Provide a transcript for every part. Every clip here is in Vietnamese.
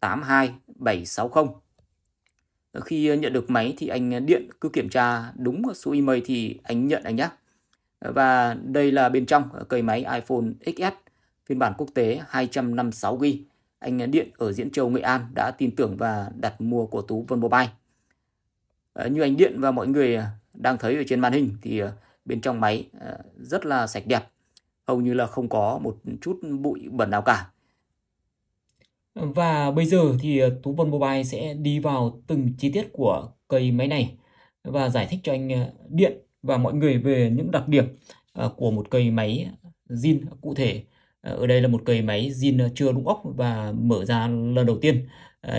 82760. Khi nhận được máy thì anh điện cứ kiểm tra đúng số email thì anh nhận anh nhé. Và đây là bên trong cây máy iPhone XS phiên bản quốc tế 256GB. Anh điện ở Diễn Châu, Nghệ An đã tin tưởng và đặt mua của Tú Vân Mobile. Ờ, như anh điện và mọi người đang thấy ở trên màn hình thì ờ, bên trong máy ờ, rất là sạch đẹp. Hầu như là không có một chút bụi bẩn nào cả và bây giờ thì ờ, Tú Vân Mobile sẽ đi vào từng chi tiết của cây máy này và giải thích cho anh ờ, Điện và mọi người về những đặc điểm ờ, của một cây máy zin cụ thể. Ở đây là một cây máy zin chưa đụng ốc và mở ra lần đầu tiên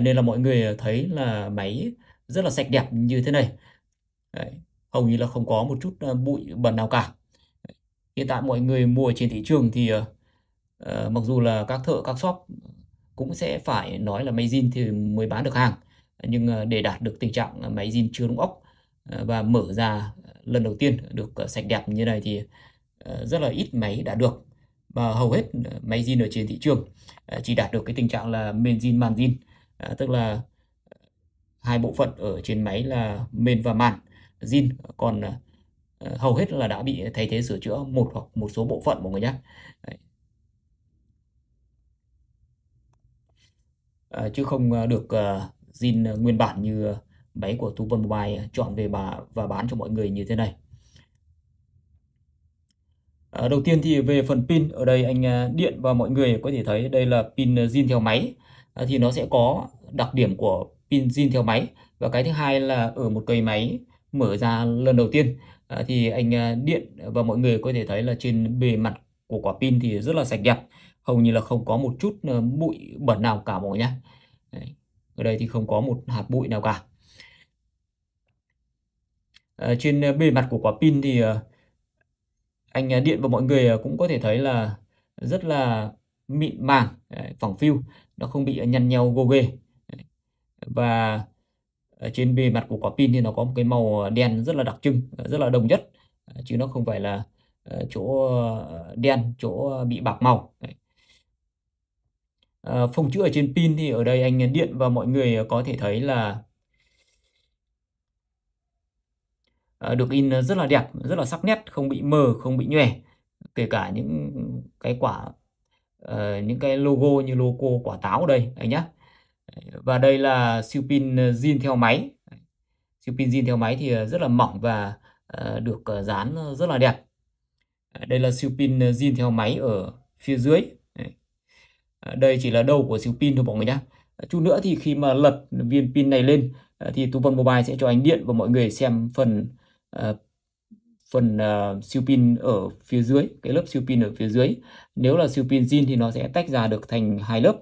nên là mọi người thấy là máy rất là sạch đẹp như thế này. hầu như là không có một chút bụi bẩn nào cả. Hiện tại mọi người mua trên thị trường thì mặc dù là các thợ các shop cũng sẽ phải nói là máy zin thì mới bán được hàng nhưng ờ, để đạt được tình trạng máy zin chưa đúng ốc ờ, và mở ra lần đầu tiên được ờ, sạch đẹp như này thì rất là ít máy đạt được và hầu hết máy zin ở trên thị trường chỉ đạt được cái tình trạng là mền zin màn zin tức là hai bộ phận ở trên máy là mền và màn zin còn hầu hết là đã bị thay thế sửa chữa một hoặc một số bộ phận mọi người nhé Ờ, chứ không ờ, được à, ờ, zin nguyên bản như máy của Tuvan Mobile chọn về bà và bán cho mọi người như thế này. đầu tiên thì về phần pin ở đây anh điện và mọi người có thể thấy đây là pin zin theo máy thì nó sẽ có đặc điểm của pin zin theo máy và cái thứ hai là ở một cây máy mở ra lần đầu tiên thì anh điện và mọi người có thể thấy là trên bề mặt của quả pin thì rất là sạch đẹp hầu như là không có một chút ờ, bụi bẩn nào cả mọi nhá ở đây thì không có một hạt bụi nào cả à, trên ờ, bề mặt của quả pin thì anh điện và mọi người cũng có thể thấy là rất là mịn màng phẳng phiu nó không bị nhăn nhau gồ ghề và trên bề mặt của quả pin thì nó có một cái màu đen rất là đặc trưng rất là đồng nhất chứ nó không phải là chỗ đen chỗ bị bạc màu Đấy. Ờ, phông chữ ở trên pin thì ở đây anh điện và mọi người ờ, có thể thấy là ờ, được in rất là đẹp, rất là sắc nét, không bị mờ, không bị nhòe. Kể cả những cái quả những cái logo như logo quả táo ở đây anh nhá. Và đây là siêu pin zin theo máy. Siêu pin zin theo máy thì rất là mỏng và được dán rất là đẹp. Đây là siêu pin zin theo máy ở phía dưới Ờ, đây chỉ là đầu của siêu pin thôi mọi người nhé ờ, chút nữa thì khi mà lật viên pin này lên ờ, thì tu vân mobile sẽ cho ánh điện và mọi người xem phần uh, phần uh, siêu pin ở phía dưới cái lớp siêu pin ở phía dưới nếu là siêu pin zin thì nó sẽ tách ra được thành hai lớp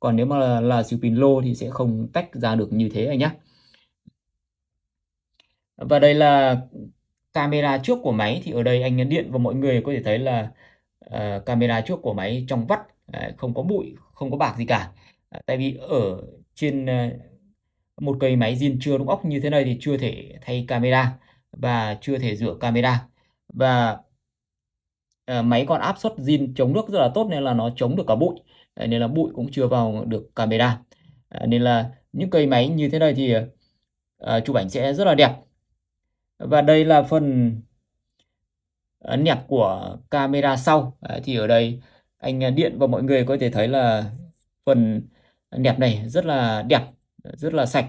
còn nếu mà là, là siêu pin lô thì sẽ không tách ra được như thế anh nhé và đây là camera trước của máy thì ở đây anh nhấn điện và mọi người có thể thấy là uh, camera trước của máy trong vắt Ờ, không có bụi không có bạc gì cả ờ, tại vì ở trên ờ, một cây máy zin chưa đúng ốc như thế này thì chưa thể thay camera và chưa thể rửa camera và máy còn áp suất zin chống nước rất là tốt nên là nó chống được cả bụi nên là bụi cũng chưa vào được camera nên là những cây máy như thế này thì chụp ảnh sẽ rất là đẹp và đây là phần nẹp của camera sau thì ở đây anh à, điện và mọi người có thể thấy là phần nẹp này rất là đẹp rất là sạch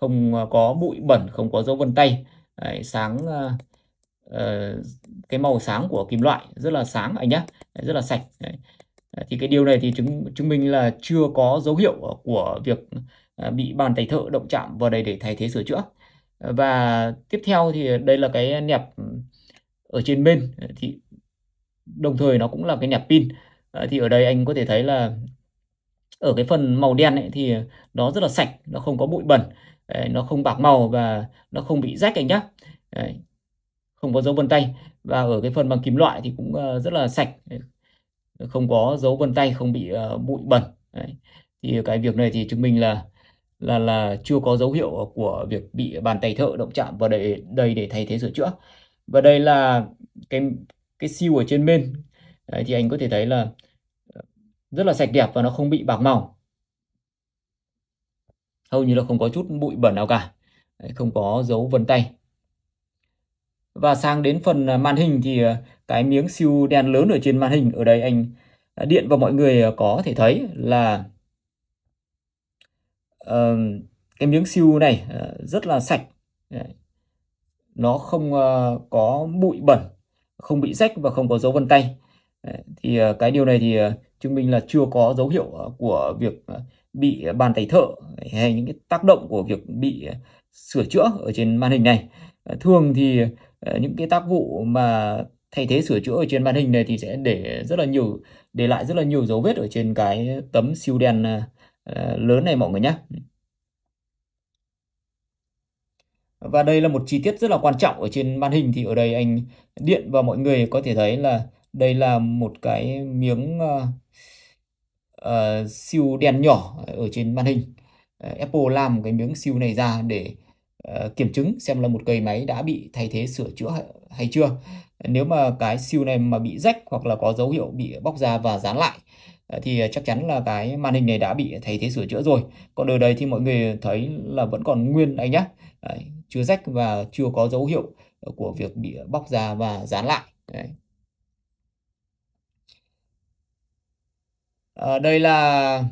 không à, có bụi bẩn không có dấu vân tay sáng à, ờ, cái màu sáng của kim loại rất là sáng anh nhá rất là sạch thì cái điều này thì chứng chứng minh là chưa có dấu hiệu của việc bị bàn tay thợ động chạm vào đây để thay thế sửa chữa và tiếp theo thì đây là cái nẹp ở trên bên thì đồng thời nó cũng là cái nẹp pin à, thì ở đây anh có thể thấy là ở cái phần màu đen ấy, thì nó rất là sạch nó không có bụi bẩn Đấy, nó không bạc màu và nó không bị rách anh nhá Đấy, không có dấu vân tay và ở cái phần bằng kim loại thì cũng uh, rất là sạch không có dấu vân tay không bị uh, bụi bẩn Đấy. thì cái việc này thì chứng minh là là là chưa có dấu hiệu của việc bị bàn tay thợ động chạm vào đây đây để thay thế sửa chữa và đây là cái cái siêu ở trên bên Đấy, thì anh có thể thấy là ờ, rất là sạch đẹp và nó không bị bạc màu hầu như là không có chút bụi bẩn nào cả Đấy, không có dấu vân tay và sang đến phần à, màn hình thì à, cái miếng siêu đen lớn ở trên màn hình ở đây anh à, điện và mọi người có thể thấy là uh, cái miếng siêu này rất là sạch nó không có bụi bẩn không bị rách và không có dấu vân tay thì ờ, cái điều này thì ờ, chứng minh là chưa có dấu hiệu ờ, của việc bị bàn tay thợ hay những cái tác động của việc bị sửa chữa ở trên màn hình này thường thì những cái tác vụ mà thay thế sửa chữa ở trên màn hình này thì sẽ để rất là nhiều để lại rất là nhiều dấu vết ở trên cái tấm siêu đen lớn này mọi người nhé Và đây là một chi tiết rất là quan trọng ở trên màn hình thì ở đây anh điện và mọi người có thể thấy là đây là một cái miếng uh, uh, siêu đen nhỏ ở trên màn hình. Uh, Apple làm cái miếng siêu này ra để uh, kiểm chứng xem là một cây máy đã bị thay thế sửa chữa hay, chưa. Nếu mà cái siêu này mà bị rách hoặc là có dấu hiệu bị bóc ra và dán lại thì chắc chắn là cái màn hình này đã bị thay thế sửa chữa rồi. Còn ở đây thì mọi người thấy là vẫn còn nguyên anh nhé chưa rách và chưa có dấu hiệu ờ, của việc bị bóc ra và dán lại Đấy. À, đây là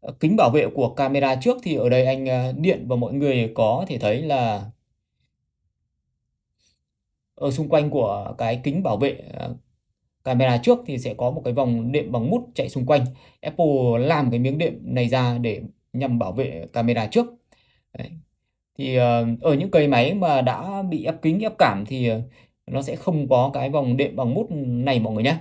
ờ, kính bảo vệ của camera trước thì ở đây anh điện và mọi người có thể thấy là ở xung quanh của cái kính bảo vệ camera trước thì sẽ có một cái vòng đệm bằng mút chạy xung quanh. Apple làm cái miếng đệm này ra để nhằm bảo vệ camera trước Đấy. Thì ờ, ở những cây máy mà đã bị ép kính, ép cảm thì ờ, nó sẽ không có cái vòng đệm bằng mút này mọi người nhé.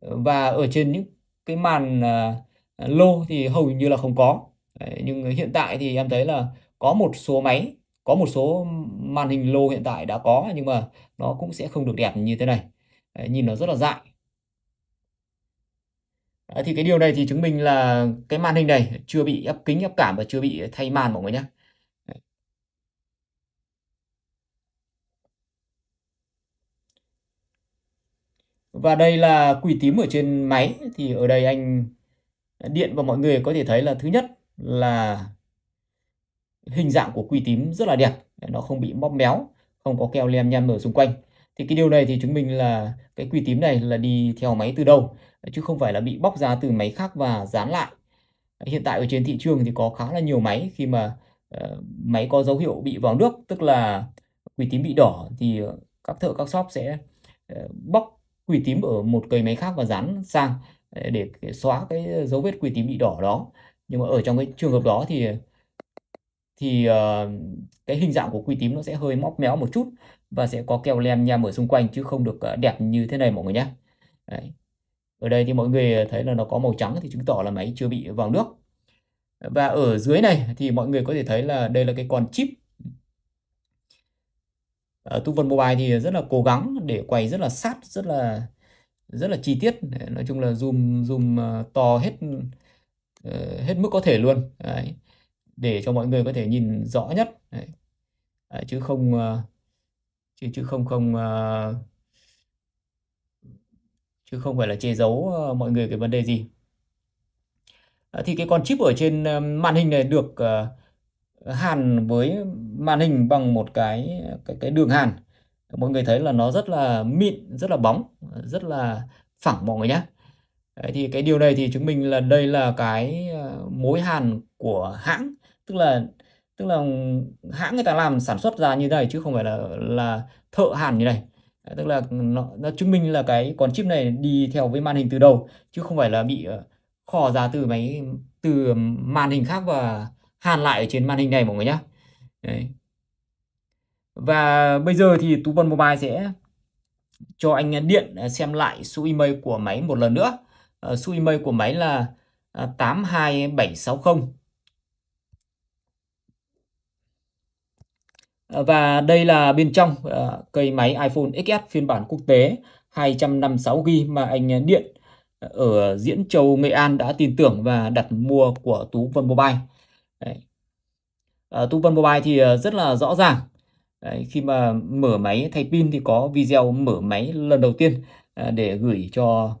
Và ở trên những cái màn ờ, lô thì hầu như là không có. Đấy, nhưng hiện tại thì em thấy là có một số máy, có một số màn hình lô hiện tại đã có nhưng mà nó cũng sẽ không được đẹp như thế này. Đấy, nhìn nó rất là dại thì cái điều này thì chứng minh là cái màn hình này chưa bị ép kính ép cảm và chưa bị thay màn mọi người nhé và đây là quỷ tím ở trên máy thì ở đây anh điện và mọi người có thể thấy là thứ nhất là hình dạng của quỷ tím rất là đẹp nó không bị móp méo không có keo lem nhem ở xung quanh thì cái điều này thì chứng minh là cái quy tím này là đi theo máy từ đâu chứ không phải là bị bóc ra từ máy khác và dán lại hiện tại ở trên thị trường thì có khá là nhiều máy khi mà uh, máy có dấu hiệu bị vào nước tức là quỷ tím bị đỏ thì các thợ các shop sẽ uh, bóc quỷ tím ở một cây máy khác và dán sang ờ, để xóa cái dấu vết quỷ tím bị đỏ đó nhưng mà ở trong cái trường hợp đó thì thì uh, cái hình dạng của quỷ tím nó sẽ hơi móc méo một chút và sẽ có keo lem nhem ở xung quanh chứ không được ờ, đẹp như thế này mọi người nhé Đấy. ở đây thì mọi người ờ, thấy là nó có màu trắng thì chứng tỏ là máy chưa bị vào nước và ở dưới này thì mọi người có thể thấy là đây là cái con chip ở ờ, Tu Vân Mobile thì rất là cố gắng để quay rất là sát rất là rất là chi tiết nói chung là zoom zoom to hết hết mức có thể luôn Đấy. để cho mọi người có thể nhìn rõ nhất Đấy, chứ không chứ chứ không không uh, chứ không phải là che giấu uh, mọi người cái vấn đề gì à, thì cái con chip ở trên uh, màn hình này được uh, hàn với màn hình bằng một cái cái cái đường hàn mọi người thấy là nó rất là mịn rất là bóng rất là phẳng mọi người nhé thì cái điều này thì chứng minh là đây là cái mối hàn của hãng tức là tức là hãng người ta làm sản xuất ra như này chứ không phải là là thợ hàn như này tức là nó, nó chứng minh là cái con chip này đi theo với màn hình từ đầu chứ không phải là bị ờ, khò ra từ máy từ màn hình khác và hàn lại ở trên màn hình này mọi người nhé và bây giờ thì tú vân mobile sẽ cho anh điện xem lại số email của máy một lần nữa ờ, số email của máy là 82760 à, Và đây là bên trong ờ, cây máy iPhone XS phiên bản quốc tế 256GB mà anh Điện ờ, ở Diễn Châu, Nghệ An đã tin tưởng và đặt mua của Tú Vân Mobile. Đấy. À, Tú Vân Mobile thì rất là rõ ràng. Đấy, khi mà mở máy thay pin thì có video mở máy lần đầu tiên để gửi cho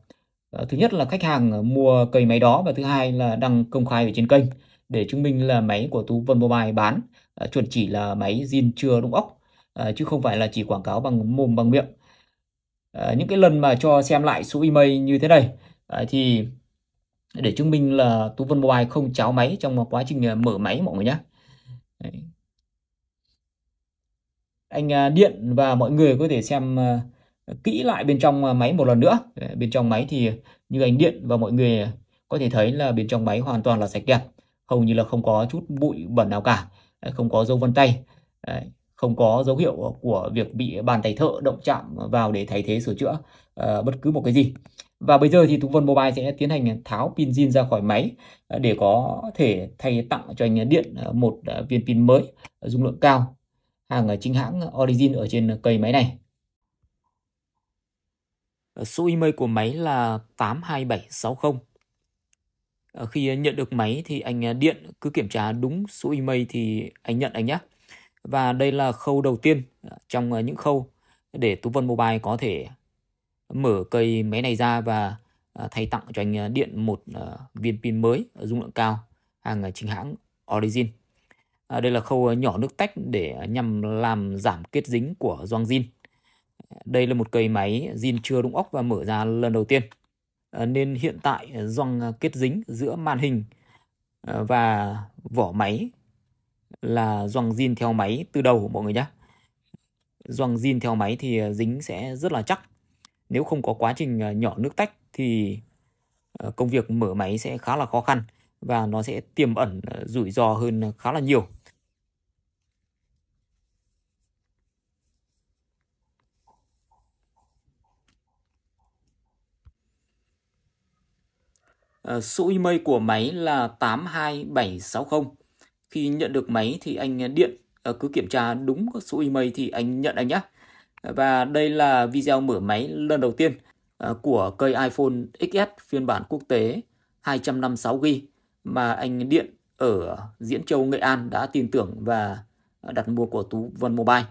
thứ nhất là khách hàng mua cây máy đó và thứ hai là đăng công khai ở trên kênh để chứng minh là máy của Tú Vân Mobile bán Ờ, chuẩn chỉ là máy zin chưa đúng ốc ờ, chứ không phải là chỉ quảng cáo bằng mồm bằng miệng ờ, những cái lần mà cho xem lại số email như thế này thì để chứng minh là Tú Vân Mobile không cháo máy trong quá trình mở máy mọi người nhé anh điện và mọi người có thể xem kỹ lại bên trong máy một lần nữa bên trong máy thì như anh điện và mọi người có thể thấy là bên trong máy hoàn toàn là sạch đẹp hầu như là không có chút bụi bẩn nào cả không có dấu vân tay không có dấu hiệu của việc bị bàn tay thợ động chạm vào để thay thế sửa chữa ờ, bất cứ một cái gì và bây giờ thì Tú Vân Mobile sẽ tiến hành tháo pin zin ra khỏi máy ờ, để có thể thay tặng cho anh Điện ờ, một viên pin mới dung lượng cao hàng chính hãng Origin ở trên cây máy này. Số email của máy là 82760 Ờ, khi nhận được máy thì anh à, điện cứ kiểm tra đúng số email thì anh nhận anh nhé. Và đây là khâu đầu tiên à, trong à, những khâu để Tú Vân Mobile có thể mở cây máy này ra và thay tặng cho anh điện một viên pin mới dung lượng cao hàng chính hãng Origin. Đây là khâu nhỏ nước tách để nhằm làm giảm kết dính của doang zin. Đây là một cây máy zin chưa đúng ốc và mở ra lần đầu tiên. Ờ, nên hiện tại ờ, doăng ờ, kết dính giữa màn hình và vỏ máy là doăng zin theo máy từ đầu mọi người nhé. Doăng zin theo máy thì dính sẽ rất là chắc. Nếu không có quá trình nhỏ nước tách thì công việc mở máy sẽ khá là khó khăn và nó sẽ tiềm ẩn rủi ro hơn khá là nhiều. Ờ, số email của máy là 82760. Khi nhận được máy thì anh điện ờ, cứ kiểm tra đúng số email thì anh nhận anh nhé. Và đây là video mở máy lần đầu tiên ờ, của cây iPhone XS phiên bản quốc tế 256GB mà anh Điện ở Diễn Châu, Nghệ An đã tin tưởng và đặt mua của Tú Vân Mobile.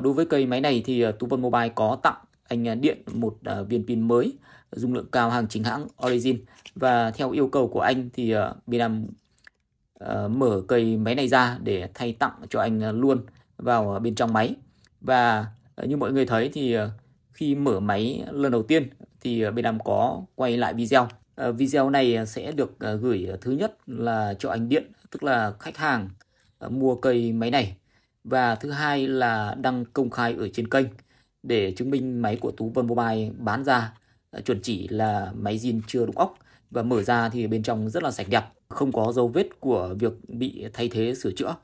Đối với cây máy này thì Tú Vân Mobile có tặng anh Điện một viên pin mới dung lượng cao hàng chính hãng Origin và theo yêu cầu của anh thì bên ờ, em ờ, mở cây máy này ra để thay tặng cho anh ờ, luôn vào bên trong máy và như mọi người thấy thì khi mở máy lần đầu tiên thì bên em có quay lại video video này sẽ được gửi thứ nhất là cho anh điện tức là khách hàng mua cây máy này và thứ hai là đăng công khai ở trên kênh để chứng minh máy của Tú Vân Mobile bán ra Ờ, chuẩn chỉ là máy zin chưa đục ốc và mở ra thì bên trong rất là sạch đẹp, không có dấu vết của việc bị thay thế sửa chữa.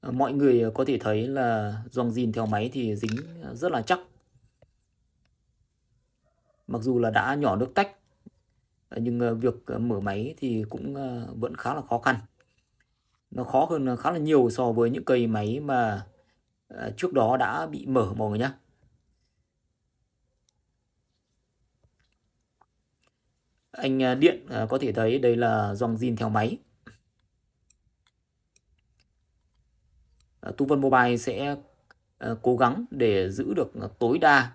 Ờ, mọi người có thể thấy là dòng zin theo máy thì dính rất là chắc. Mặc dù là đã nhỏ nước tách, ờ, nhưng việc mở máy thì cũng vẫn khá là khó khăn. Nó khó hơn khá là nhiều so với những cây máy mà trước đó đã bị mở mọi người nhé. anh à, điện à, có thể thấy đây là dòng zin theo máy à, Tu Vân Mobile sẽ cố gắng để giữ được tối đa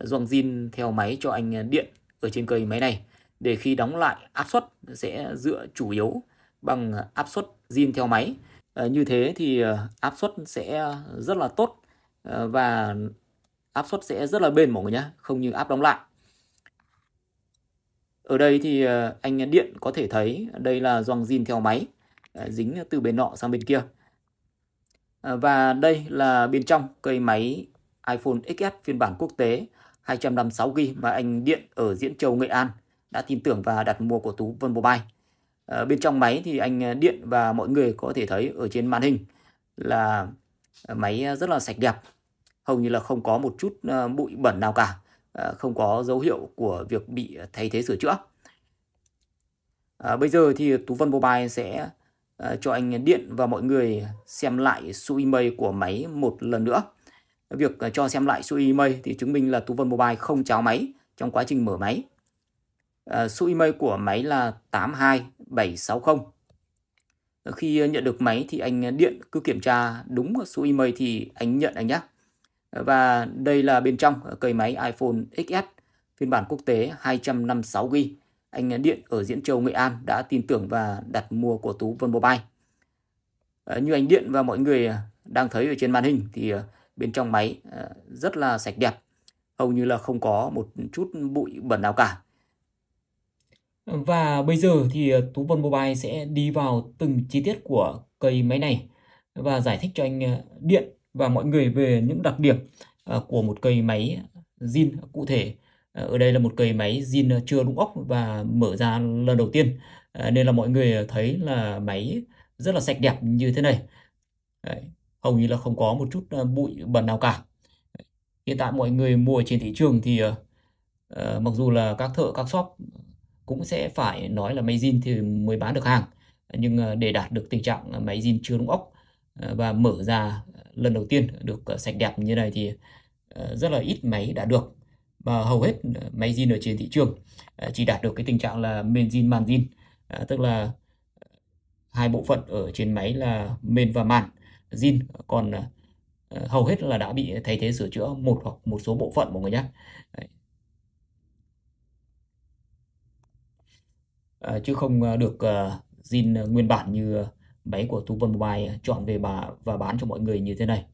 dòng zin theo máy cho anh điện ở trên cây máy này để khi đóng lại áp suất sẽ dựa chủ yếu bằng áp suất zin theo máy như thế thì áp suất sẽ rất là tốt và áp suất sẽ rất là bền mọi người nhé không như áp đóng lại ở đây thì ờ, anh Điện có thể thấy đây là doang zin theo máy ờ, dính từ bên nọ sang bên kia. Ờ, và đây là bên trong cây máy iPhone XS phiên bản quốc tế 256GB mà anh Điện ở Diễn Châu, Nghệ An đã tin tưởng và đặt mua của Tú Vân Mobile. À, bên trong máy thì anh Điện và mọi người có thể thấy ở trên màn hình là máy rất là sạch đẹp, hầu như là không có một chút bụi bẩn nào cả. Ờ, không có dấu hiệu của việc bị thay thế sửa chữa. À, bây giờ thì Tú Vân Mobile sẽ à, cho anh điện và mọi người xem lại số email của máy một lần nữa. Việc cho xem lại số email thì chứng minh là Tú Vân Mobile không cháo máy trong quá trình mở máy. À, số email của máy là 82760. Khi nhận được máy thì anh điện cứ kiểm tra đúng số email thì anh nhận anh nhé. Và đây là bên trong ờ, cây máy iPhone XS phiên bản quốc tế 256GB. Anh Điện ở Diễn Châu, Nghệ An đã tin tưởng và đặt mua của Tú Vân Mobile. Ờ, như anh Điện và mọi người ờ, đang thấy ở trên màn hình thì bên trong máy rất là sạch đẹp, hầu như là không có một chút bụi bẩn nào cả. Và bây giờ thì Tú Vân Mobile sẽ đi vào từng chi tiết của cây máy này và giải thích cho anh Điện và mọi người về những đặc điểm à, của một cây máy zin cụ thể à, ở đây là một cây máy zin chưa đúng ốc và mở ra lần đầu tiên à, nên là mọi người thấy là máy rất là sạch đẹp như thế này hầu như là không có một chút bụi bẩn nào cả hiện tại mọi người mua trên thị trường thì mặc dù là các thợ các shop cũng sẽ phải nói là máy zin thì mới bán được hàng nhưng để đạt được tình trạng máy zin chưa đúng ốc và mở ra lần đầu tiên được ờ, sạch đẹp như này thì ờ, rất là ít máy đã được và hầu hết ờ, máy zin ở trên thị trường chỉ đạt được cái tình trạng là main zin màn zin tức là hai bộ phận ở trên máy là main và màn zin còn hầu hết là đã bị thay thế sửa chữa một hoặc một số bộ phận mọi người nhé chứ không được zin nguyên bản như máy của Tuvan Mobile à, chọn về bà và bán cho mọi người như thế này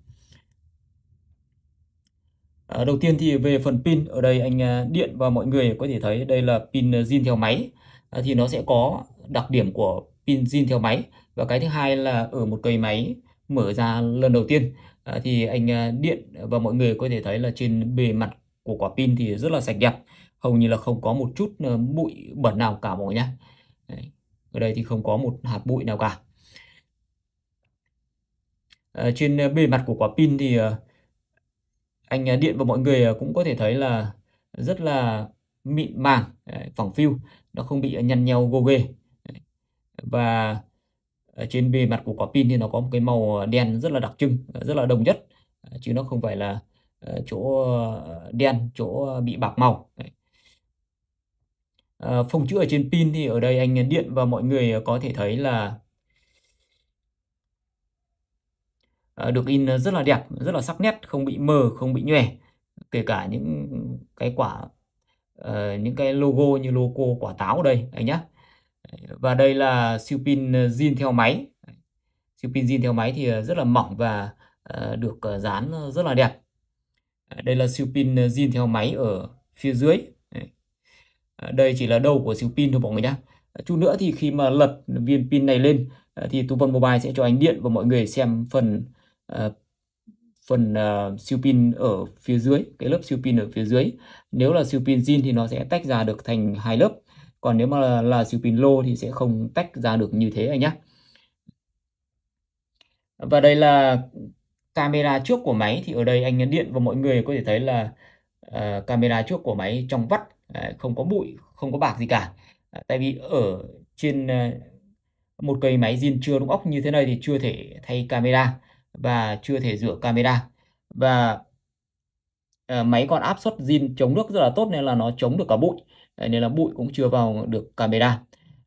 à, đầu tiên thì về phần pin ở đây anh à, điện và mọi người có thể thấy đây là pin à, zin theo máy à, thì nó sẽ có đặc điểm của pin zin theo máy và cái thứ hai là ở một cây máy mở ra lần đầu tiên à, thì anh điện và mọi người có thể thấy là trên bề mặt của quả pin thì rất là sạch đẹp hầu như là không có một chút bụi bẩn nào cả mọi nhá ở đây thì không có một hạt bụi nào cả Ờ, trên ờ, bề mặt của quả pin thì ờ, anh điện và mọi người cũng có thể thấy là rất là mịn màng phẳng phiu nó không bị nhăn nheo gồ ghề và trên bề mặt của quả pin thì nó có một cái màu đen rất là đặc trưng rất là đồng nhất chứ nó không phải là chỗ đen chỗ bị bạc màu phông chữ ở trên pin thì ở đây anh điện và mọi người có thể thấy là Ờ, được in ờ, rất là đẹp rất là sắc nét không bị mờ không bị nhòe kể cả những cái quả uh, những cái logo như logo quả táo ở đây anh nhá và đây là siêu pin zin theo máy siêu pin zin theo máy thì rất là mỏng và uh, được dán rất là đẹp đây là siêu pin zin theo máy ở phía dưới đây chỉ là đầu của siêu pin thôi mọi người nhá chút nữa thì khi mà lật viên pin này lên thì Tu Vân Mobile sẽ cho anh điện và mọi người xem phần uh, phần uh, siêu pin ở phía dưới cái lớp siêu pin ở phía dưới nếu là siêu pin zin thì nó sẽ tách ra được thành hai lớp còn nếu mà là, là siêu pin lô thì sẽ không tách ra được như thế anh nhé và đây là camera trước của máy thì ở đây anh điện và mọi người có thể thấy là uh, camera trước của máy trong vắt không có bụi không có bạc gì cả tại vì ở trên uh, một cây máy zin chưa đúng ốc như thế này thì chưa thể thay camera và chưa thể rửa camera và uh, máy còn áp suất zin chống nước rất là tốt nên là nó chống được cả bụi nên là bụi cũng chưa vào được camera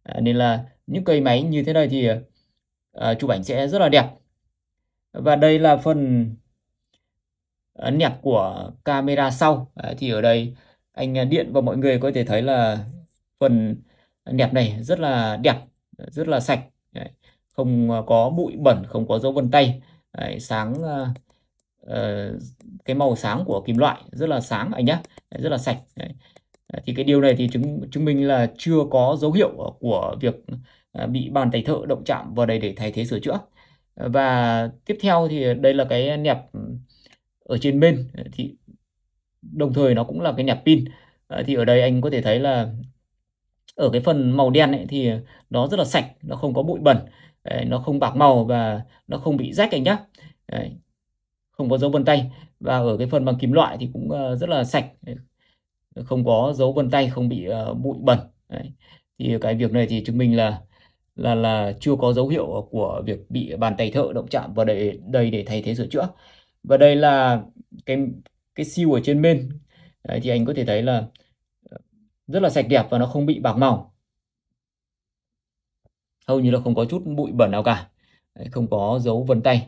ờ, nên là những cây máy như thế này thì uh, chụp ảnh sẽ rất là đẹp và đây là phần nẹp của camera sau à, thì ở đây anh điện và mọi người có thể thấy là phần đẹp này rất là đẹp rất là sạch không có bụi bẩn không có dấu vân tay Đấy, sáng uh, cái màu sáng của kim loại rất là sáng anh nhá Đấy, rất là sạch Đấy, thì cái điều này thì chứng chứng minh là chưa có dấu hiệu của việc ờ, bị bàn tay thợ động chạm vào đây để thay thế sửa chữa và tiếp theo thì đây là cái nẹp ở trên bên thì đồng thời nó cũng là cái nẹp pin thì ở đây anh có thể thấy là ở cái phần màu đen ấy thì nó rất là sạch nó không có bụi bẩn Đấy, nó không bạc màu và nó không bị rách anh nhá Đấy, không có dấu vân tay và ở cái phần bằng kim loại thì cũng uh, rất là sạch không có dấu vân tay không bị uh, bụi bẩn Đấy. thì cái việc này thì chứng minh là là là chưa có dấu hiệu của việc bị bàn tay thợ động chạm vào đây đầy để thay thế sửa chữa và đây là cái cái siêu ở trên bên Đấy, thì anh có thể thấy là ờ, rất là sạch đẹp và nó không bị bạc màu hầu như là không có chút bụi bẩn nào cả không có dấu vân tay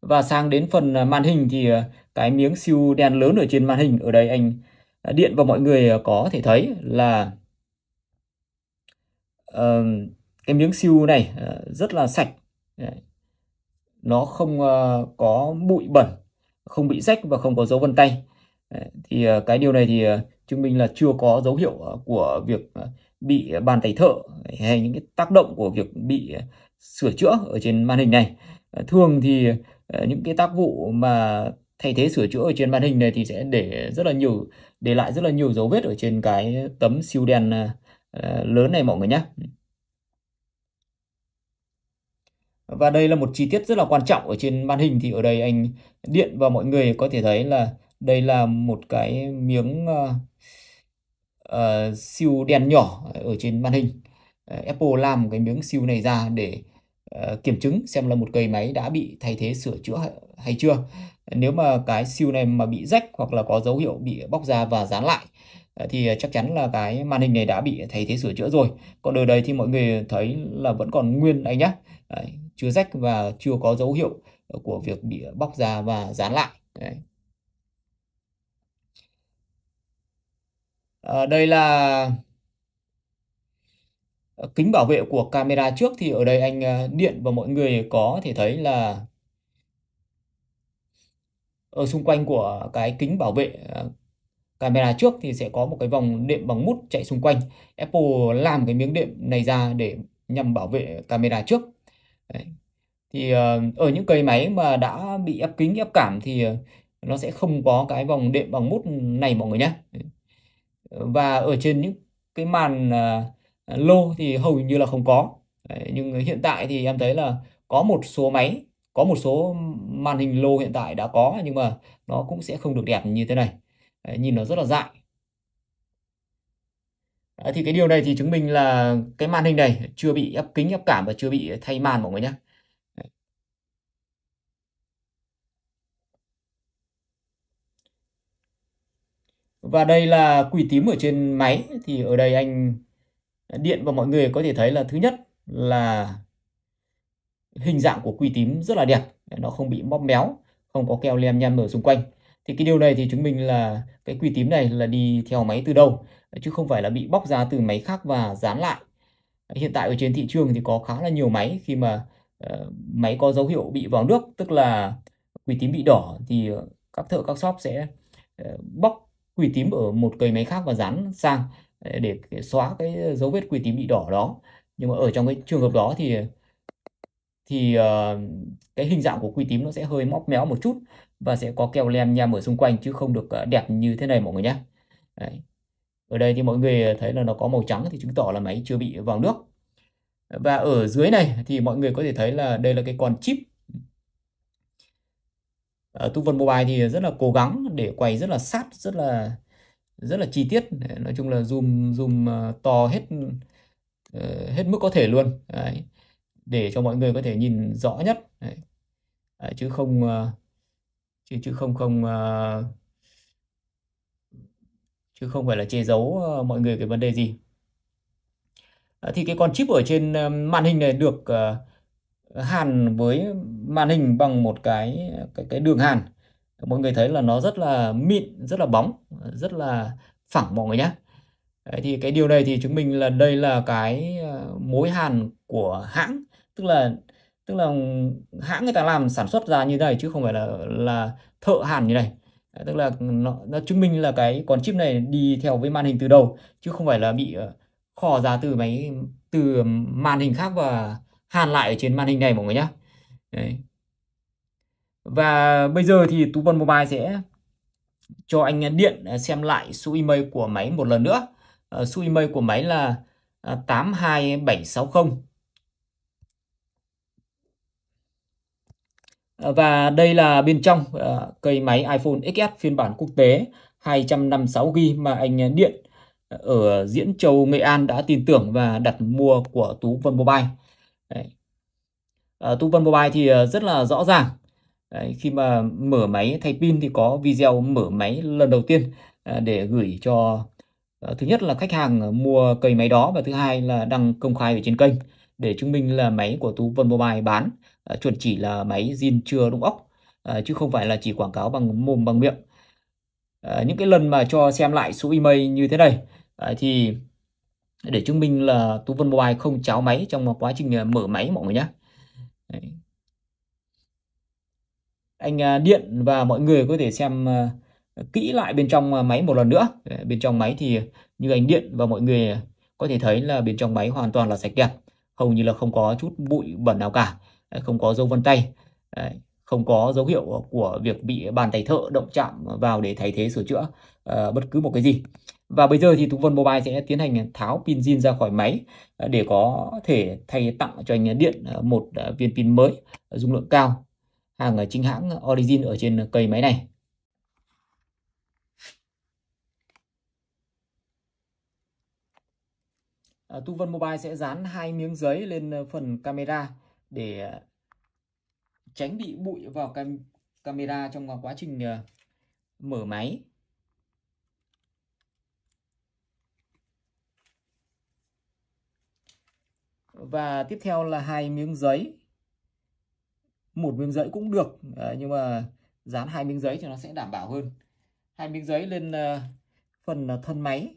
và sang đến phần à, màn hình thì à, cái miếng siêu đen lớn ở trên màn hình ở đây anh à, điện và mọi người có thể thấy là cái miếng siêu này rất là sạch nó không có bụi bẩn không bị rách và không có dấu vân tay thì cái điều này thì chứng minh là chưa có dấu hiệu của việc bị bàn tay thợ hay những cái tác động của việc bị sửa chữa ở trên màn hình này thường thì ờ, những cái tác vụ mà thay thế sửa chữa ở trên màn hình này thì sẽ để rất là nhiều để lại rất là nhiều dấu vết ở trên cái tấm siêu đen ờ, lớn này mọi người nhé và đây là một chi tiết rất là quan trọng ở trên màn hình thì ở đây anh điện và mọi người có thể thấy là đây là một cái miếng ờ, uh, siêu đèn nhỏ ở trên màn hình uh, Apple làm cái miếng siêu này ra để uh, kiểm chứng xem là một cây máy đã bị thay thế sửa chữa hay, chưa nếu mà cái siêu này mà bị rách hoặc là có dấu hiệu bị bóc ra và dán lại thì chắc chắn là cái màn hình này đã bị thay thế sửa chữa rồi còn ở đây thì mọi người thấy là vẫn còn nguyên anh nhá chưa rách và chưa có dấu hiệu của việc bị bóc ra và dán lại Đấy. à, đây là ờ, kính bảo vệ của camera trước thì ở đây anh ờ, điện và mọi người có thể thấy là ở xung quanh của cái kính bảo vệ camera trước thì sẽ có một cái vòng đệm bằng mút chạy xung quanh Apple làm cái miếng đệm này ra để nhằm bảo vệ camera trước Đấy. thì ở những cây máy mà đã bị ép kính ép cảm thì nó sẽ không có cái vòng đệm bằng mút này mọi người nhé và ở trên những cái màn uh, lô thì hầu như là không có Đấy, nhưng hiện tại thì em thấy là có một số máy có một số màn hình lô hiện tại đã có nhưng mà nó cũng sẽ không được đẹp như thế này Đấy, nhìn nó rất là dại Đấy, thì cái điều này thì chứng minh là cái màn hình này chưa bị ép kính ép cảm và chưa bị thay màn mọi người nhé và đây là quỷ tím ở trên máy thì ở đây anh điện và mọi người có thể thấy là thứ nhất là hình dạng của quỷ tím rất là đẹp nó không bị móp méo không có keo lem nham ở xung quanh thì cái điều này thì chứng minh là cái quỷ tím này là đi theo máy từ đâu chứ không phải là bị bóc ra từ máy khác và dán lại hiện tại ở trên thị trường thì có khá là nhiều máy khi mà uh, máy có dấu hiệu bị vào nước tức là quỷ tím bị đỏ thì các thợ các shop sẽ uh, bóc quỳ tím ở một cây máy khác và dán sang ờ, để xóa cái dấu vết quỳ tím bị đỏ đó nhưng mà ở trong cái trường hợp đó thì thì ờ, cái hình dạng của quỳ tím nó sẽ hơi móc méo một chút và sẽ có keo lem nhem ở xung quanh chứ không được ờ, đẹp như thế này mọi người nhé Đấy. ở đây thì mọi người thấy là nó có màu trắng thì chứng tỏ là máy chưa bị vào nước và ở dưới này thì mọi người có thể thấy là đây là cái con chip uh, ờ, Tu Vân Mobile thì rất là cố gắng để quay rất là sát rất là rất là chi tiết nói chung là zoom zoom ờ, to hết ờ, hết mức có thể luôn Đấy. để cho mọi người có thể nhìn rõ nhất Đấy. Đấy, chứ không chứ chứ không không chứ không phải là che giấu mọi người cái vấn đề gì thì cái con chip ở trên màn hình này được uh, hàn với màn hình bằng một cái cái cái đường hàn mọi người thấy là nó rất là mịn rất là bóng rất là phẳng mọi người nhé Đấy, thì cái điều này thì chứng minh là đây là cái ờ, mối hàn của hãng tức là tức là hãng người ta làm sản xuất ra như này chứ không phải là là thợ hàn như này Đấy, tức là nó, nó chứng minh là cái con chip này đi theo với màn hình từ đầu chứ không phải là bị ờ, kho ra từ máy từ màn hình khác và hàn lại ở trên màn hình này mọi người nhé và bây giờ thì tú vân mobile sẽ cho anh điện à, xem lại số email của máy một lần nữa à, số email của máy là 82760 à, Và đây là bên trong cây máy iPhone XS phiên bản quốc tế 256GB mà anh Điện ở Diễn Châu, Nghệ An đã tin tưởng và đặt mua của Tú Vân Mobile. Đấy. À, Tu Mobile thì ờ, rất là rõ ràng Đấy, khi mà mở máy thay pin thì có video mở máy lần đầu tiên ờ, để gửi cho thứ nhất là khách hàng mua cây máy đó và thứ hai là đăng công khai ở trên kênh để chứng minh là máy của Tú Vân Mobile bán chuẩn chỉ là máy zin chưa đúng ốc chứ không phải là chỉ quảng cáo bằng mồm bằng miệng những cái lần mà cho xem lại số email như thế này thì để chứng minh là Tú Vân Mobile không cháo máy trong một quá trình ờ, mở máy mọi người nhé anh à, điện và mọi người có thể xem ờ, kỹ lại bên trong ờ, máy một lần nữa bên trong máy thì như anh điện và mọi người có thể thấy là bên trong máy hoàn toàn là sạch đẹp hầu như là không có chút bụi bẩn nào cả không có dấu vân tay Đấy không có dấu hiệu của việc bị bàn tay thợ động chạm vào để thay thế sửa chữa uh, bất cứ một cái gì và bây giờ thì Tùng Vân Mobile sẽ tiến hành tháo pin zin ra khỏi máy ờ, để có thể thay tặng cho anh Điện ờ, một viên pin mới dung lượng cao hàng chính hãng Origin ở trên cây máy này. Tùng Vân Mobile sẽ dán hai miếng giấy lên phần camera để tránh bị bụi vào cam camera trong quá trình ờ, mở máy và tiếp theo là hai miếng giấy một miếng giấy cũng được ờ, nhưng mà dán hai miếng giấy thì nó sẽ đảm bảo hơn hai miếng giấy lên ờ, phần thân máy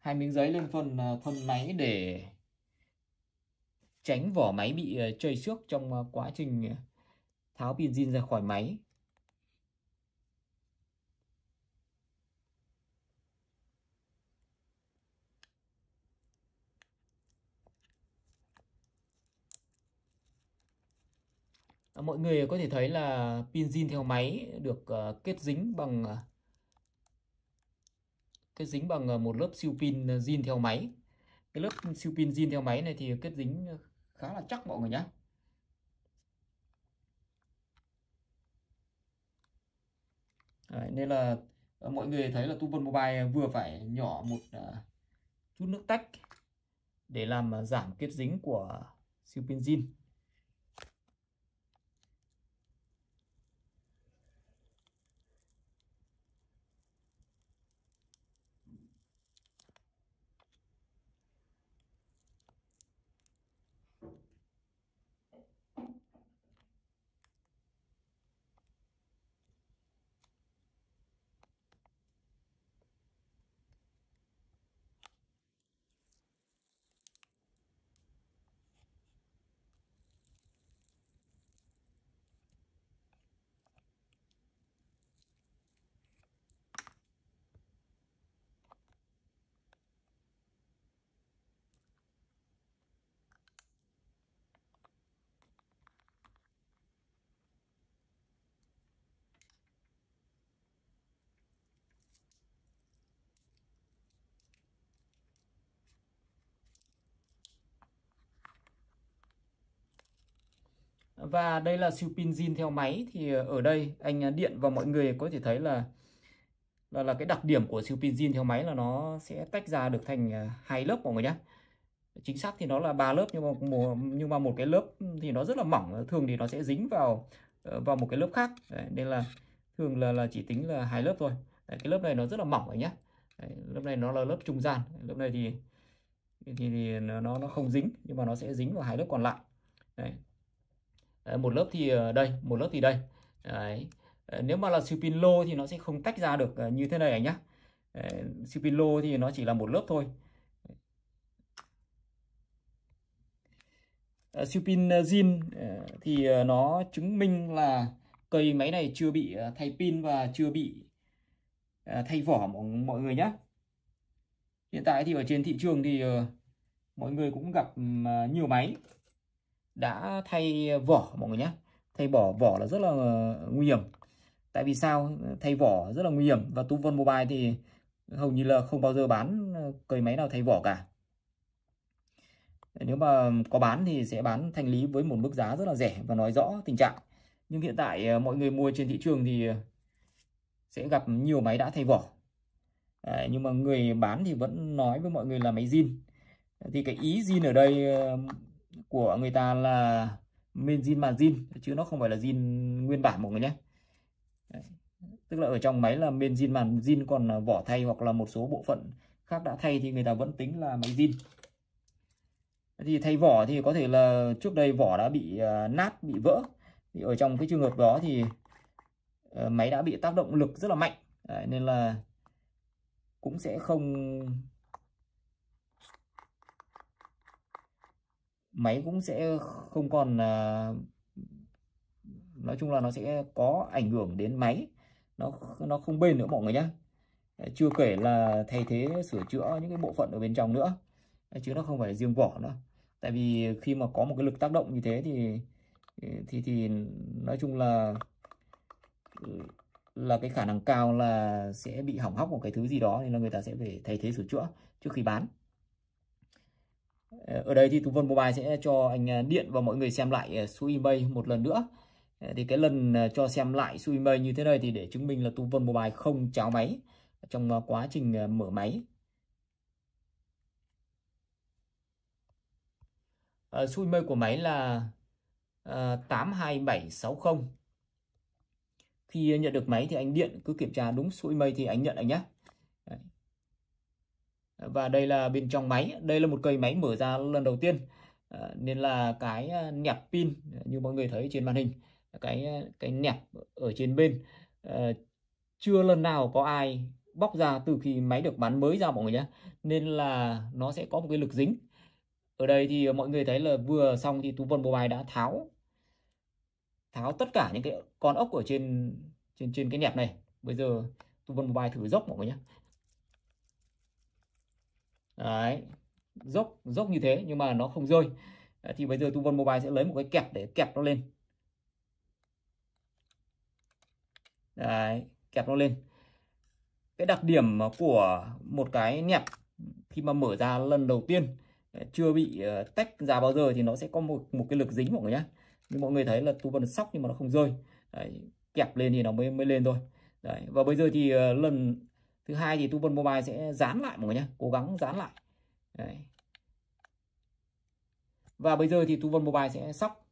hai miếng giấy lên phần thân à, máy để tránh vỏ máy bị trầy à, xước trong à, quá trình tháo pin zin ra khỏi máy mọi người có thể thấy là pin zin theo máy được kết dính bằng cái dính bằng ờ, một lớp siêu pin ờ, zin theo máy cái lớp siêu pin zin theo máy này thì kết dính ờ, khá là chắc mọi người nhé Đấy, nên là mọi người thấy là Tu Mobile vừa phải nhỏ một uh, chút nước tách để làm giảm kết dính của siêu pin zin Và đây là siêu pin zin theo máy thì ở đây anh điện và mọi người có thể thấy là là là cái đặc điểm của siêu pin zin theo máy là nó sẽ tách ra được thành à, hai lớp mọi người nhé chính xác thì nó là ba lớp nhưng mà một, nhưng mà một cái lớp thì nó rất là mỏng thường thì nó sẽ dính vào ờ, vào một cái lớp khác Đấy, nên là thường là là chỉ tính là hai lớp thôi Đấy, cái lớp này nó rất là mỏng rồi nhé Đấy, lớp này nó là lớp trung gian lớp này thì thì, thì nó nó không dính nhưng mà nó sẽ dính vào hai lớp còn lại Đấy, Đấy, ờ, một lớp thì ờ, đây một lớp thì đây Đấy. Ờ, nếu mà là siêu pin lô thì nó sẽ không tách ra được như thế này anh nhá Đấy, pin lô thì nó chỉ là một lớp thôi siêu pin zin thì nó chứng minh là cây máy này chưa bị thay pin và chưa bị thay vỏ mọi người nhé hiện tại thì ở trên thị trường thì mọi người cũng gặp nhiều máy đã thay vỏ mọi người nhé thay vỏ vỏ là rất là nguy hiểm tại vì sao thay vỏ rất là nguy hiểm và tú vân mobile thì hầu như là không bao giờ bán ờ, cầy máy nào thay vỏ cả nếu mà có bán thì sẽ bán thanh lý với một mức giá rất là rẻ và nói rõ tình trạng nhưng hiện tại ờ, mọi người mua trên thị trường thì ờ, sẽ gặp nhiều máy đã thay vỏ à, nhưng mà người bán thì vẫn nói với mọi người là máy zin thì cái ý zin ở đây của người ta là men zin mà zin chứ nó không phải là zin nguyên bản mọi người nhé tức là ở trong máy là men zin màn zin còn vỏ thay hoặc là một số bộ phận khác đã thay thì người ta vẫn tính là máy zin thì thay vỏ thì có thể là trước đây vỏ đã bị uh, nát bị vỡ thì ở trong cái trường hợp đó thì uh, máy đã bị tác động lực rất là mạnh Đấy, nên là cũng sẽ không máy cũng sẽ không còn à, nói chung là nó sẽ có ảnh hưởng đến máy nó nó không bền nữa mọi người nhé chưa kể là thay thế sửa chữa những cái bộ phận ở bên trong nữa chứ nó không phải riêng vỏ nữa tại vì khi mà có một cái lực tác động như thế thì thì thì nói chung là là cái khả năng cao là sẽ bị hỏng hóc một cái thứ gì đó nên là người ta sẽ phải thay thế sửa chữa trước khi bán ở đây thì Tú Vân Mobile sẽ cho anh à, điện và mọi người xem lại à, số eBay một lần nữa à, thì cái lần cho xem lại số eBay như thế này thì để chứng minh là Tú Vân Mobile không cháo máy trong quá trình mở máy à, số eBay của máy là à, 82760 khi nhận được máy thì anh điện cứ kiểm tra đúng số email thì anh nhận anh nhé và đây là bên trong máy đây là một cây máy mở ra lần đầu tiên ờ, nên là cái ờ, nẹp pin như mọi người thấy trên màn hình cái ờ, cái nẹp ở trên bên chưa lần nào có ai bóc ra từ khi máy được bán mới ra mọi người nhé nên là nó sẽ có một cái lực dính ở đây thì mọi người thấy là vừa xong thì tú vân mobile đã tháo tháo tất cả những cái con ốc ở trên trên trên cái nẹp này bây giờ tú vân mobile thử dốc mọi người nhé đấy dốc dốc như thế nhưng mà nó không rơi đấy, thì bây giờ tu vân mobile sẽ lấy một cái kẹp để kẹp nó lên đấy kẹp nó lên cái đặc điểm của một cái nẹp khi mà mở ra lần đầu tiên chưa bị ờ, tách ra bao giờ thì nó sẽ có một một cái lực dính mọi người nhé nhưng mọi người thấy là tu vân sóc nhưng mà nó không rơi đấy, kẹp lên thì nó mới mới lên thôi đấy và bây giờ thì ờ, lần thứ hai thì Tupon Mobile sẽ dán lại mọi người nhé cố gắng dán lại Đấy. và bây giờ thì Tupon Mobile sẽ sóc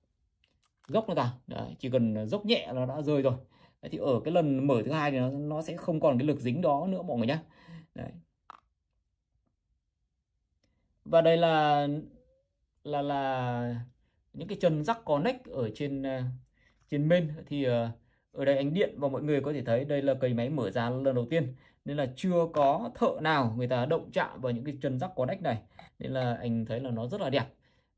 dốc nó ra Đấy, chỉ cần dốc nhẹ là đã rơi rồi Đấy, thì ở cái lần mở thứ hai thì nó, nó sẽ không còn cái lực dính đó nữa mọi người nhé Đấy. và đây là là là những cái chân rắc connect ở trên ờ, trên main thì ờ, ở đây ánh điện và mọi người có thể thấy đây là cây máy mở ra lần đầu tiên nên là chưa có thợ nào người ta động chạm vào những cái chân rắc có đách này nên là anh thấy là nó rất là đẹp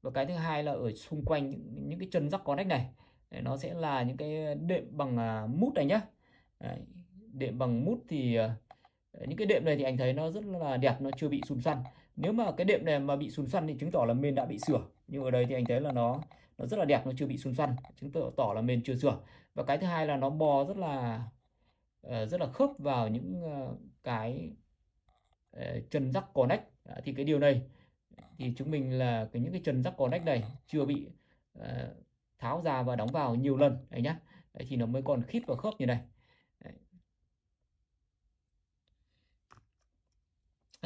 và cái thứ hai là ở xung quanh những, những cái chân rắc có đách này nó sẽ là những cái đệm bằng à, mút này nhá đệm bằng mút thì à, những cái đệm này thì anh thấy nó rất là đẹp nó chưa bị sùn săn nếu mà cái đệm này mà bị sùn săn thì chứng tỏ là mền đã bị sửa nhưng ở đây thì anh thấy là nó nó rất là đẹp nó chưa bị sùn săn chứng tỏ tỏ là mền chưa sửa và cái thứ hai là nó bò rất là Ờ, rất là khớp vào những ờ, cái ờ, chân rắc connect thì cái điều này thì chúng mình là cái những cái chân rắc connect này chưa bị tháo ra và đóng vào nhiều lần đấy nhá đấy, thì nó mới còn khít và khớp như này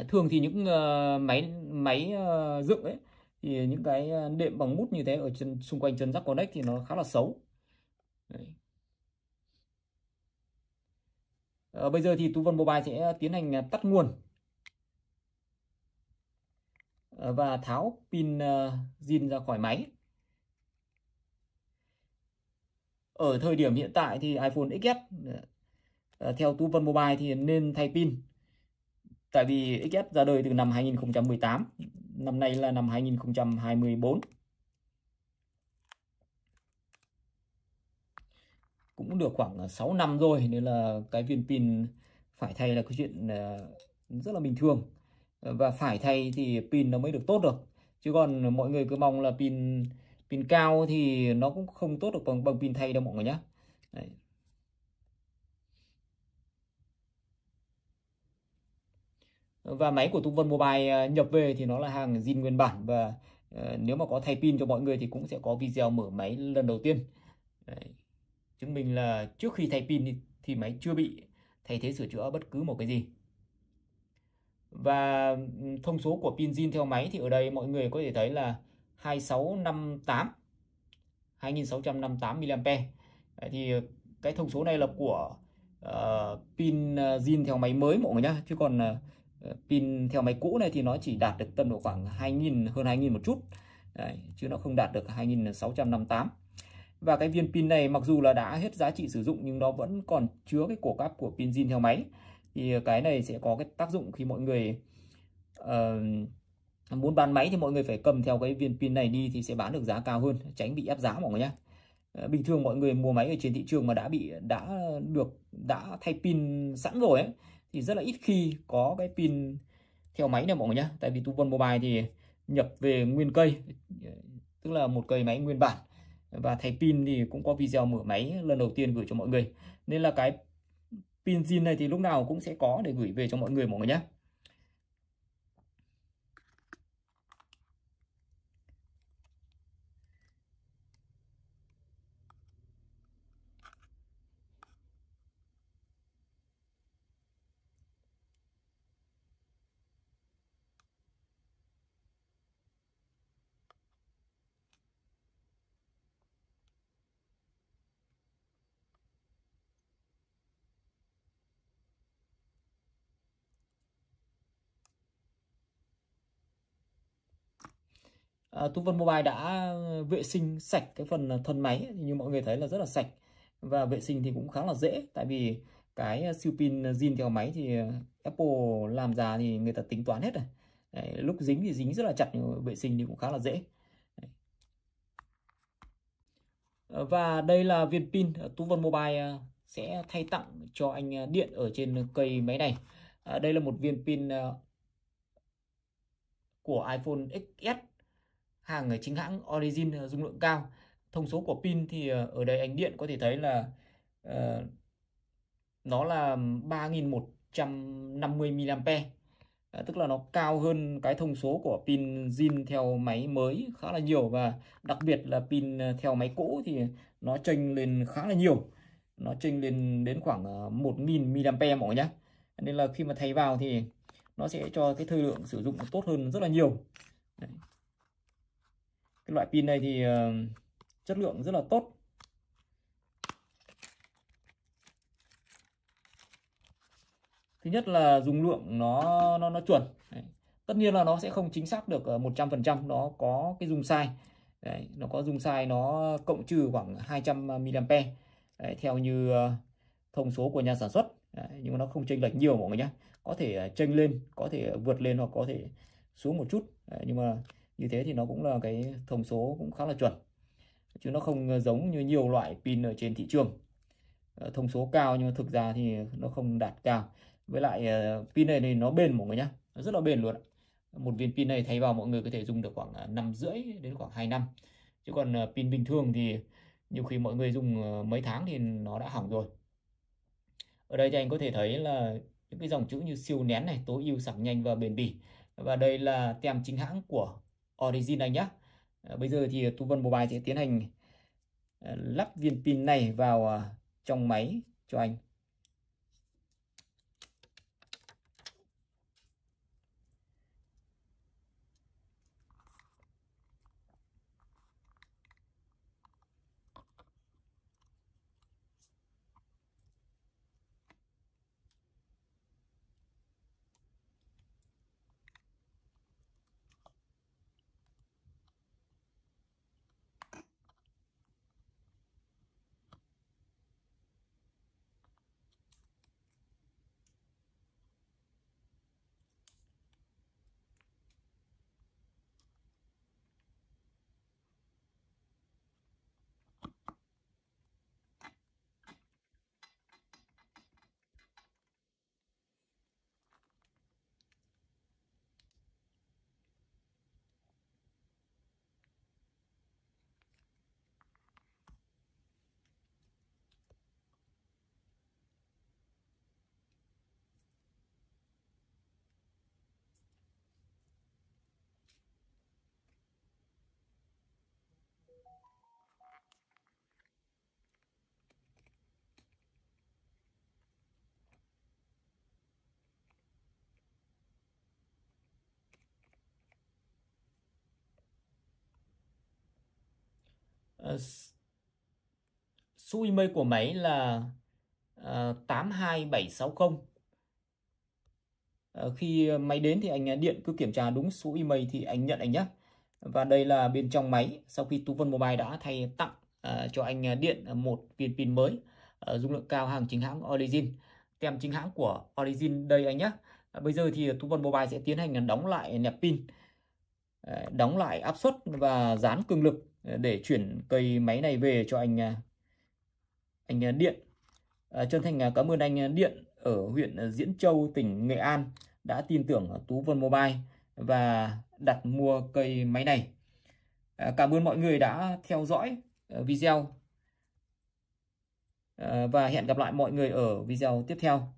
thường thì những máy máy dựng ấy thì những cái đệm bằng mút như thế ở chân xung quanh chân rắc connect thì nó khá là xấu đấy. Ờ, bây giờ thì tú vân mobile sẽ tiến hành à, tắt nguồn ờ, và tháo pin ờ, zin ra khỏi máy ở thời điểm hiện tại thì iPhone XS theo Tú Vân Mobile thì nên thay pin tại vì XS ra đời từ năm 2018 năm nay là năm 2024 cũng được khoảng 6 ờ, năm rồi nên là cái viên pin phải thay là cái chuyện ờ, rất là bình thường ờ, và phải thay thì pin nó mới được tốt được chứ còn mọi người cứ mong là pin pin cao thì nó cũng không tốt được bằng bằng pin thay đâu mọi người nhé Đấy. và máy của Tung Vân Mobile nhập về thì nó là hàng zin nguyên bản và nếu mà có thay pin cho mọi người thì cũng sẽ có video mở máy lần đầu tiên Đấy chứng minh là trước khi thay pin thì máy chưa bị thay thế sửa chữa bất cứ một cái gì và thông số của pin zin theo máy thì ở đây mọi người có thể thấy là 2658 2658 mAh Đấy thì ờ, cái thông số này là của uh, pin ờ, zin theo máy mới mọi người nhá chứ còn uh, pin theo máy cũ này thì nó chỉ đạt được tầm độ khoảng 2000 hơn 2000 một chút Đấy, chứ nó không đạt được 2658 và cái viên pin này mặc dù là đã hết giá trị sử dụng nhưng nó vẫn còn chứa cái cổ cáp của pin zin theo máy thì cái này sẽ có cái tác dụng khi mọi người uh, muốn bán máy thì mọi người phải cầm theo cái viên pin này đi thì sẽ bán được giá cao hơn tránh bị ép giá mọi người nhé ờ, bình thường mọi người mua máy ở trên thị trường mà đã bị đã được đã thay pin sẵn rồi ấy, thì rất là ít khi có cái pin theo máy này mọi người nhé tại vì Tupon Mobile thì nhập về nguyên cây tức là một cây máy nguyên bản và thay pin thì cũng có video mở máy lần đầu tiên gửi cho mọi người nên là cái pin zin này thì lúc nào cũng sẽ có để gửi về cho mọi người mọi người nhé à, Tú Vân Mobile đã ờ, vệ sinh sạch cái phần ờ, thân máy thì như mọi người thấy là rất là sạch và vệ sinh thì cũng khá là dễ tại vì cái ờ, siêu pin zin theo máy thì Apple làm ra thì người ta tính toán hết rồi Đấy, lúc dính thì dính rất là chặt vệ sinh thì cũng khá là dễ Đấy. và đây là viên pin Tú Vân Mobile sẽ thay tặng cho anh điện ở trên cây máy này đây là một viên pin của iPhone XS hàng ở chính hãng Origin ờ, dung lượng cao thông số của pin thì ờ, ở đây ánh điện có thể thấy là uh, nó là 3.150 mAh à, tức là nó cao hơn cái thông số của pin zin theo máy mới khá là nhiều và đặc biệt là pin theo máy cũ thì nó chênh lên khá là nhiều nó chênh lên đến khoảng 1.000 mAh mọi nhá nên là khi mà thay vào thì nó sẽ cho cái thời lượng sử dụng tốt hơn rất là nhiều Đấy cái loại pin này thì ờ, chất lượng rất là tốt thứ nhất là dùng lượng nó nó nó chuẩn Đấy. tất nhiên là nó sẽ không chính xác được 100% ờ, nó có cái dùng sai Đấy, nó có dùng sai nó cộng trừ khoảng 200 trăm Đấy, theo như ờ, thông số của nhà sản xuất Đấy, nhưng mà nó không chênh lệch nhiều mọi người nhé có thể chênh lên có thể vượt lên hoặc có thể xuống một chút Đấy, nhưng mà như thế thì nó cũng là cái thông số cũng khá là chuẩn chứ nó không ờ, giống như nhiều loại pin ở trên thị trường ờ, thông số cao nhưng mà thực ra thì nó không đạt cao với lại ờ, pin này thì nó bền mọi người nhá nó rất là bền luôn một viên pin này thay vào mọi người có thể dùng được khoảng năm rưỡi đến khoảng 2 năm chứ còn pin bình thường thì nhiều khi mọi người dùng mấy tháng thì nó đã hỏng rồi ở đây thì anh có thể thấy là những cái dòng chữ như siêu nén này tối ưu sạc nhanh và bền bỉ và đây là tem chính hãng của origin anh nhé ờ, bây giờ thì tu vân mobile sẽ tiến hành ờ, lắp viên pin này vào ờ, trong máy cho anh số email của máy là uh, 82760 uh, khi máy đến thì anh à, điện cứ kiểm tra đúng số email thì anh nhận anh nhé và đây là bên trong máy sau khi Tu Vân Mobile đã thay tặng uh, cho anh à, điện một viên pin mới uh, dung lượng cao hàng chính hãng Origin tem chính hãng của Origin đây anh nhé ờ, bây giờ thì Tu Vân Mobile sẽ tiến hành đóng lại nẹp pin đóng lại áp suất và dán cường lực để chuyển cây máy này về cho anh à, anh à, Điện. Chân à, thành cảm ơn anh Điện ở huyện Diễn Châu, tỉnh Nghệ An đã tin tưởng Tú Vân Mobile và đặt mua cây máy này. Cảm ơn mọi người đã theo dõi video và hẹn gặp lại mọi người ở video tiếp theo.